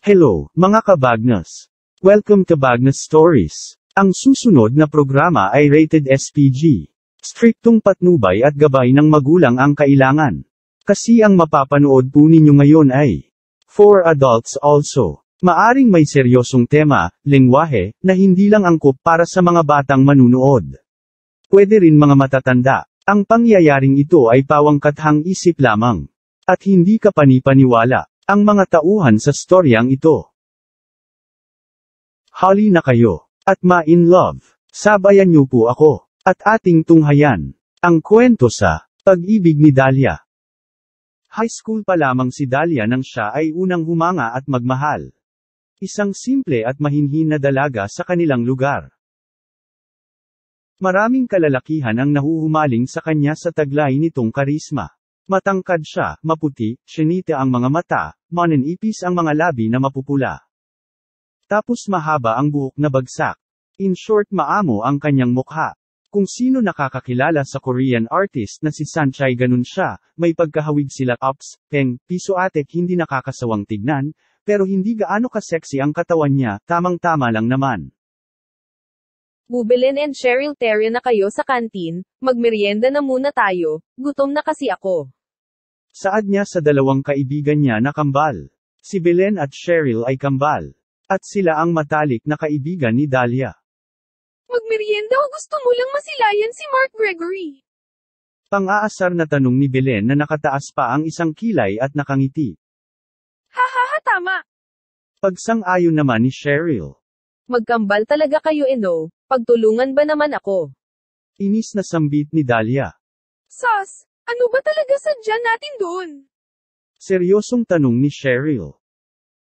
Hello, mga kabagnas. Welcome to Bagnas Stories. Ang susunod na programa ay rated SPG. Striktong patnubay at gabay ng magulang ang kailangan. Kasi ang mapapanood po ninyo ngayon ay For adults also. Maaring may seryosong tema, lengwahe, na hindi lang angkop para sa mga batang manunood. Pwede rin mga matatanda. Ang pangyayaring ito ay pawang kathang isip lamang. At hindi ka panipaniwala ang mga tauhan sa storyang ito. Hali na kayo, at ma-in love, sabayan niyo po ako, at ating tunghayan, ang kwento sa, pag-ibig ni Dahlia. High school pa lamang si Dahlia nang siya ay unang humanga at magmahal. Isang simple at mahinhin na dalaga sa kanilang lugar. Maraming kalalakihan ang nahuhumaling sa kanya sa taglay nitong karisma. Matangkad siya, maputi, sinita ang mga mata, maninipis ang mga labi na mapupula. Tapos mahaba ang buhok na bagsak. In short maamo ang kanyang mukha. Kung sino nakakakilala sa Korean artist na si Sanchai ganun siya, may pagkahawig sila ups, peng, piso atek hindi nakakasawang tignan, pero hindi gaano ka-sexy ang katawan niya, tamang-tama lang naman. Bubilin and Cheryl Terry na kayo sa kantin, magmeryenda na muna tayo, gutom na kasi ako. Saad niya sa dalawang kaibigan niya na kambal. Si Belen at Cheryl ay kambal. At sila ang matalik na kaibigan ni Dahlia. Magmerienda o gusto mo lang masilayan si Mark Gregory? Pang-aasar na tanong ni Belen na nakataas pa ang isang kilay at nakangiti. Hahaha tama. Pagsang-ayon naman ni Cheryl. Magkambal talaga kayo eno, pagtulungan ba naman ako? Inis na sambit ni Dahlia. Sus! Ano ba talaga sadya natin doon? Seryosong tanong ni Cheryl.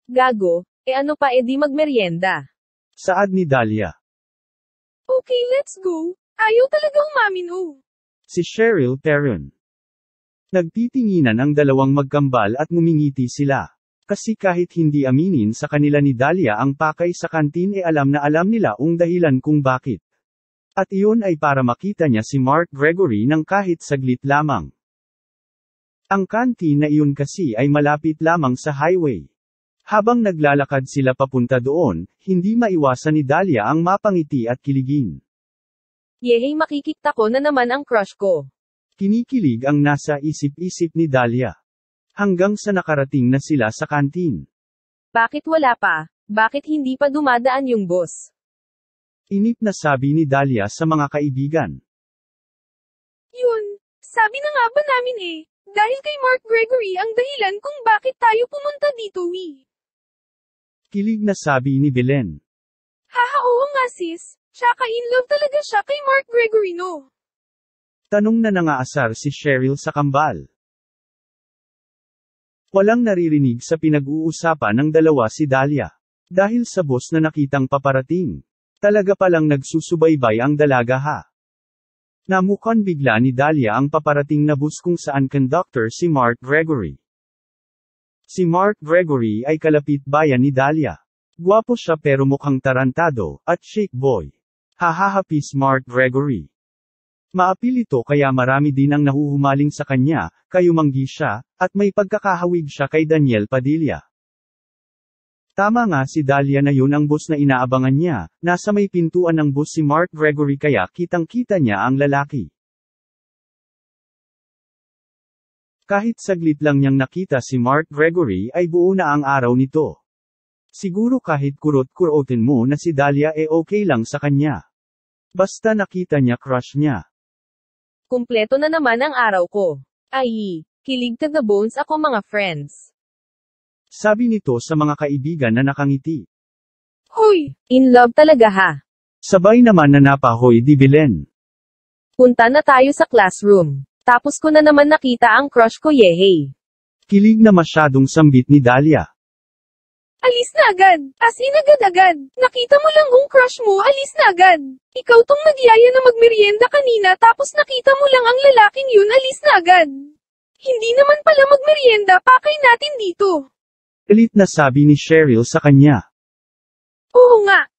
Gago, e ano pa edi eh magmeryenda? Saad ni Dahlia. Okay, let's go. Ayaw talaga umamin oh. Si Cheryl Perron. Nagtitinginan ang dalawang magkambal at ngumingiti sila. Kasi kahit hindi aminin sa kanila ni Dahlia ang pakay sa kantin e alam na alam nila ang dahilan kung bakit. At iyon ay para makita niya si Mark Gregory ng kahit saglit lamang. Ang kanti na iyon kasi ay malapit lamang sa highway. Habang naglalakad sila papunta doon, hindi maiwasan ni Dalia ang mapangiti at kiligin. Yehey makikita ko na naman ang crush ko. Kinikilig ang nasa isip-isip ni Dalia. Hanggang sa nakarating na sila sa kantin. Bakit wala pa? Bakit hindi pa dumadaan yung boss? Inip na sabi ni Dalia sa mga kaibigan. Yun, sabi na nga ba namin eh, dahil kay Mark Gregory ang dahilan kung bakit tayo pumunta dito we. Kilig na sabi ni Belen. Haha oo nga sis, tsaka in love talaga siya kay Mark Gregory no. Tanong na nangaasar si Cheryl sa kambal. Walang naririnig sa pinag-uusapan ng dalawa si Dahlia. Dahil sa boss na nakitang paparating. Talaga palang nagsusubaybay ang dalaga ha. Namukon bigla ni Dalia ang paparating na bus kung saan conductor si Mark Gregory. Si Mark Gregory ay kalapit bayan ni Dalia. Guwapo siya pero mukhang tarantado, at shake boy. Hahahapis Mark Gregory. Maapil ito kaya marami din ang nahuhumaling sa kanya, kayumanggi siya, at may pagkakahawig siya kay Daniel Padilla. Tama nga si Dahlia na yun ang bus na inaabangan niya, nasa may pintuan ng bus si Mark Gregory kaya kitang-kita niya ang lalaki. Kahit saglit lang niyang nakita si Mark Gregory ay buo na ang araw nito. Siguro kahit kurot-kurotin mo na si Dahlia e eh okay lang sa kanya. Basta nakita niya crush niya. Kumpleto na naman ang araw ko. Ay, kilig taga bones ako mga friends. Sabi nito sa mga kaibigan na nakangiti. Hoy, in love talaga ha. Sabay naman na napahoy di Belen. Punta na tayo sa classroom. Tapos ko na naman nakita ang crush ko yehey. Kilig na masyadong sambit ni Dalia. Alis na agad. As in agad-agad. Nakita mo lang kung crush mo, alis na agad. Ikaw tong nagyaya na magmerienda kanina tapos nakita mo lang ang lalaking yun, alis na agad. Hindi naman pala magmerienda, pakay natin dito. Galit na sabi ni Cheryl sa kanya. Oo nga.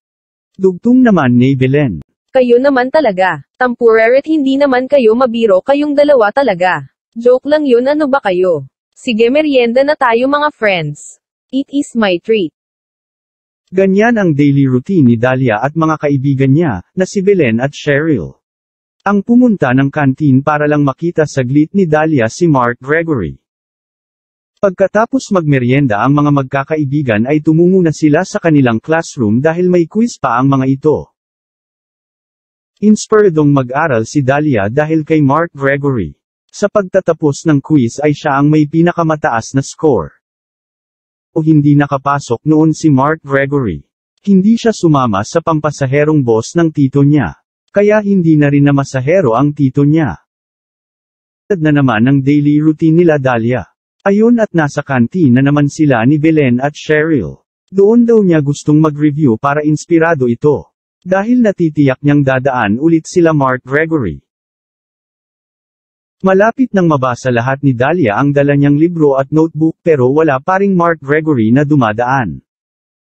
Dugtong naman ni Belen. Kayo naman talaga. Temporary hindi naman kayo mabiro kayong dalawa talaga. Joke lang yun ano ba kayo? Sige merienda na tayo mga friends. It is my treat. Ganyan ang daily routine ni Dalia at mga kaibigan niya, na si Belen at Cheryl. Ang pumunta ng kantin para lang makita saglit ni Dalia si Mark Gregory. Pagkatapos magmeryenda ang mga magkakaibigan ay tumungo na sila sa kanilang classroom dahil may quiz pa ang mga ito. Inspiredong mag-aral si Dahlia dahil kay Mark Gregory. Sa pagtatapos ng quiz ay siya ang may pinakamataas na score. O hindi nakapasok noon si Mark Gregory. Hindi siya sumama sa pampasaherong boss ng tito niya. Kaya hindi na rin na masahero ang tito niya. Tad na naman ang daily routine nila Dahlia. Ayun at nasa canteen na naman sila ni Belen at Cheryl. Doon daw niya gustong mag-review para inspirado ito. Dahil natitiyak niyang dadaan ulit sila Mark Gregory. Malapit nang mabasa lahat ni Dahlia ang dala niyang libro at notebook pero wala pa ring Mark Gregory na dumadaan.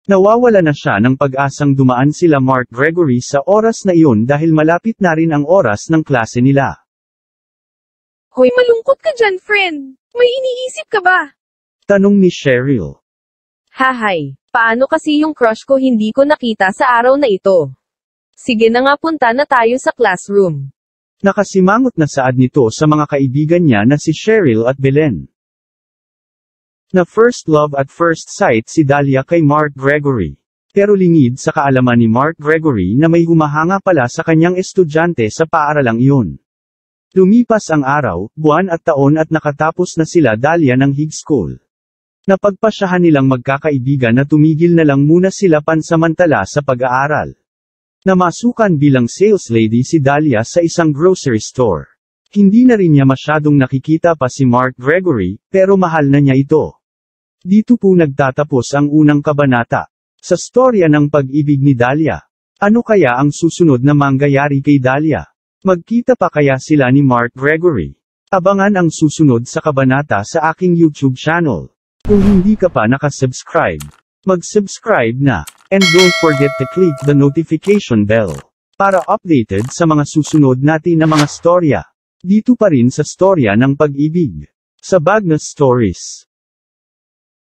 Nawawala na siya ng pag-asang dumaan sila Mark Gregory sa oras na iyon dahil malapit na rin ang oras ng klase nila. Hoy malungkot ka dyan friend! May iniisip ka ba? Tanong ni Cheryl. Hahay, paano kasi yung crush ko hindi ko nakita sa araw na ito? Sige na nga punta na tayo sa classroom. Nakasimangot na saad nito sa mga kaibigan niya na si Cheryl at Belen. Na first love at first sight si Dahlia kay Mark Gregory. Pero lingid sa kaalaman ni Mark Gregory na may humahanga pala sa kanyang estudyante sa paaralang iyon. Lumipas ang araw, buwan at taon at nakatapos na sila Dalia ng High School. Napagpasyahan nilang magkakaibigan na tumigil na lang muna sila pansamantala sa pag-aaral. Namasukan bilang sales lady si Dalia sa isang grocery store. Hindi na rin niya masyadong nakikita pa si Mark Gregory, pero mahal na niya ito. Dito po nagtatapos ang unang kabanata. Sa storya ng pag-ibig ni Dalia. Ano kaya ang susunod na mangyayari kay Dalia? Magkita pa kaya sila ni Mark Gregory? Abangan ang susunod sa kabanata sa aking YouTube channel. Kung hindi ka pa nakasubscribe, mag-subscribe na, and don't forget to click the notification bell, para updated sa mga susunod natin na mga storya. Dito pa rin sa storya ng pag-ibig. Sa Bagnas Stories.